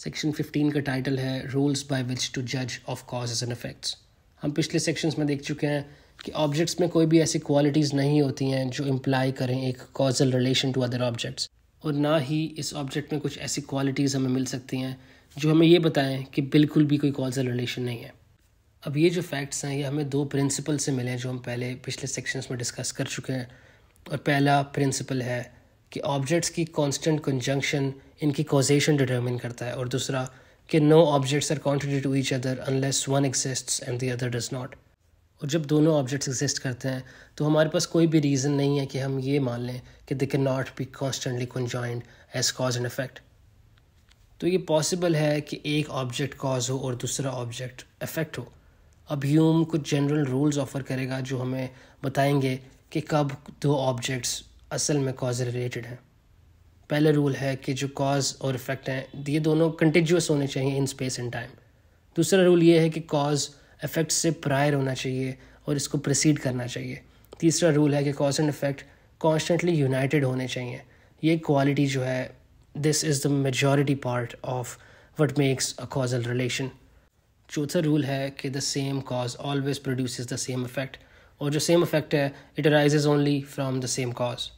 section 15 का title है rules by which to जज ऑफ कॉजेज एंड इफेक्ट्स हम पिछले सेक्शंस में देख चुके हैं कि ऑब्जेक्ट्स में कोई भी ऐसी क्वालिटीज़ नहीं होती हैं जो इम्प्लाई करें एक causal relation to other objects और ना ही इस ऑब्जेक्ट में कुछ ऐसी क्वालिटीज़ हमें मिल सकती हैं जो हमें ये बताएं कि बिल्कुल भी कोई कॉजल रिलेशन नहीं है अब ये जो फैक्ट्स हैं ये हमें दो प्रिंसिपल से मिले हैं जो हम पहले पिछले सेक्शंस में डिस्कस कर चुके हैं और पहला प्रिंसिपल है कि ऑब्जेक्ट्स की कॉन्स्टेंट कंजंक्शन इनकी कॉजेशन डिटर्मिन करता है और दूसरा कि no objects are contiguous to each other unless one exist and the other does not और जब दोनों ऑब्जेक्ट्स एग्जिस्ट करते हैं तो हमारे पास कोई भी रीज़न नहीं है कि हम ये मान लें कि they can not be constantly conjoined as cause and effect तो ये पॉसिबल है कि एक ऑब्जेक्ट कॉज हो और दूसरा ऑब्जेक्ट इफेक्ट हो अब ह्यूम कुछ जनरल रूल्स ऑफर करेगा जो हमें बताएंगे कि कब दो ऑब्जेक्ट्स असल में कॉज रिलेटेड हैं पहला रूल है कि जो कॉज और इफेक्ट हैं ये दोनों कंटिन्यूस होने चाहिए इन स्पेस एंड टाइम दूसरा रूल ये है कि कॉज इफेक्ट से प्रायर होना चाहिए और इसको प्रोसीड करना चाहिए तीसरा रूल है कि cause and effect constantly united होने चाहिए ये क्वालिटी जो है this is the majority part of what makes a causal relation चौथा रूल है कि the same cause always produce the same effect और जो सेम इफेक्ट है it arises only from the same cause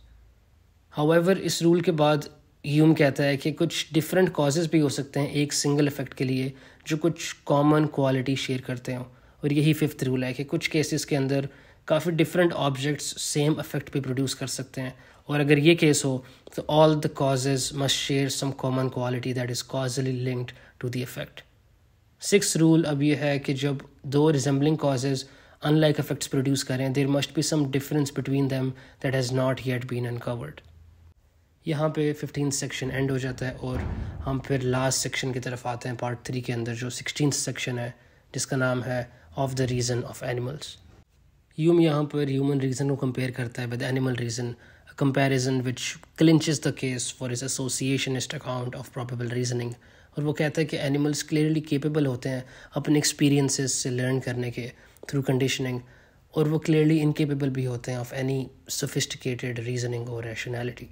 however इस rule के बाद यूम कहता है कि कुछ डिफरेंट कॉजेज़ भी हो सकते हैं एक सिंगल इफेक्ट के लिए जो कुछ कॉमन क्वालिटी शेयर करते हों और यही फिफ्थ रूल है कि कुछ केसेस के अंदर काफ़ी डिफरेंट ऑब्जेक्ट्स सेम इफेक्ट भी प्रोड्यूस कर सकते हैं और अगर ये केस हो तो all the causes must share some common quality that is causally linked to the effect six rule अब यह है कि जब दो resembling causes unlike effects produce करें there must be some difference between them that has not yet been uncovered यहाँ पे fifteen section and हो जाता है और हम फिर लास्ट सेक्शन की तरफ आते हैं पार्ट थ्री के अंदर जो सिक्सटीन सेक्शन है जिसका नाम है of the reason of animals Hume यहाँ पर ह्यूमन रीज़न को कंपेयर करता है with animal reason comparison which clinch the case for is इस्ट अकाउंट ऑफ प्रॉबेबल रीजनिंग और वो कहता है कि एनिमल्स क्लियरली केपेबल होते हैं अपने एक्सपीरियंसेस से लर्न करने के थ्रू कंडीशनिंग और वो क्लियरली इनकेपेबल भी होते हैं ऑफ एनी सोफिस्टिकेटेड रीजनिंग और रैशनैलिटी